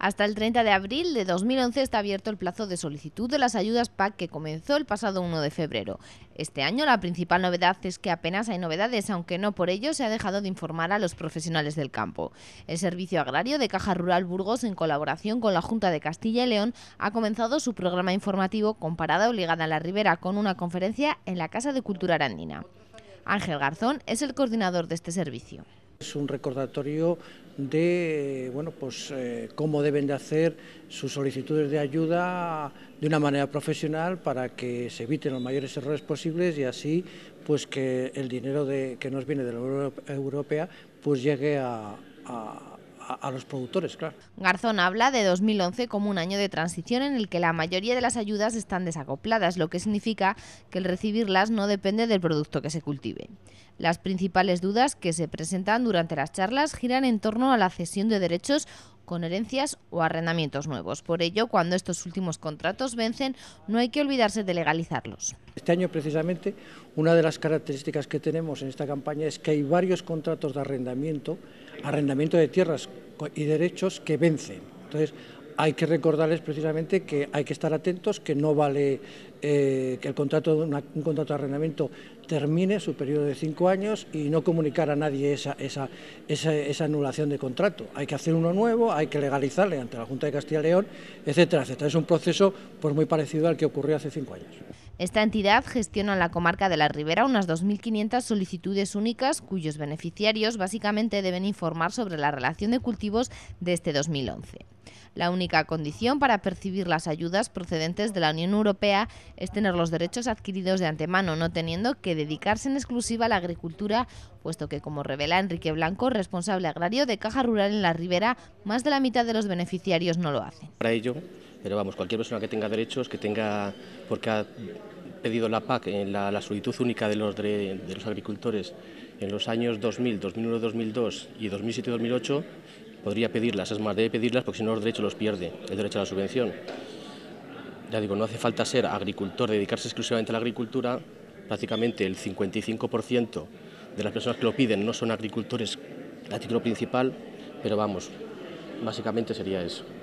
Hasta el 30 de abril de 2011 está abierto el plazo de solicitud de las ayudas PAC que comenzó el pasado 1 de febrero. Este año la principal novedad es que apenas hay novedades, aunque no por ello se ha dejado de informar a los profesionales del campo. El Servicio Agrario de Caja Rural Burgos, en colaboración con la Junta de Castilla y León, ha comenzado su programa informativo Comparada Obligada a la Ribera con una conferencia en la Casa de Cultura Arandina. Ángel Garzón es el coordinador de este servicio. Es un recordatorio de bueno, pues, eh, cómo deben de hacer sus solicitudes de ayuda de una manera profesional para que se eviten los mayores errores posibles y así pues, que el dinero que nos viene de la Unión Europea pues, llegue a a, los productores, claro. Garzón habla de 2011 como un año de transición en el que la mayoría de las ayudas están desacopladas, lo que significa que el recibirlas no depende del producto que se cultive. Las principales dudas que se presentan durante las charlas giran en torno a la cesión de derechos con herencias o arrendamientos nuevos. Por ello, cuando estos últimos contratos vencen, no hay que olvidarse de legalizarlos. Este año, precisamente, una de las características que tenemos en esta campaña es que hay varios contratos de arrendamiento, arrendamiento de tierras y derechos que vencen. Entonces, hay que recordarles precisamente que hay que estar atentos, que no vale eh, que el contrato un contrato de arrendamiento termine su periodo de cinco años y no comunicar a nadie esa, anulación de contrato. Hay que hacer uno nuevo, hay que legalizarle ante la Junta de Castilla y León, etcétera, etcétera. Es un proceso pues, muy parecido al que ocurrió hace cinco años. Esta entidad gestiona en la comarca de la Ribera unas 2.500 solicitudes únicas cuyos beneficiarios básicamente deben informar sobre la relación de cultivos de este 2011. La única condición para percibir las ayudas procedentes de la Unión Europea es tener los derechos adquiridos de antemano, no teniendo que dedicarse en exclusiva a la agricultura, puesto que, como revela Enrique Blanco, responsable agrario de Caja Rural en la Ribera, más de la mitad de los beneficiarios no lo hacen. Para ello, pero vamos, cualquier persona que tenga derechos, que tenga, porque ha pedido la PAC, eh, la, la solicitud única de los, de los agricultores en los años 2000, 2001, 2002 y 2007, 2008, podría pedirlas, es más, debe pedirlas porque si no los derechos los pierde, el derecho a la subvención. Ya digo, no hace falta ser agricultor, dedicarse exclusivamente a la agricultura, prácticamente el 55% de las personas que lo piden no son agricultores a título principal, pero vamos, básicamente sería eso.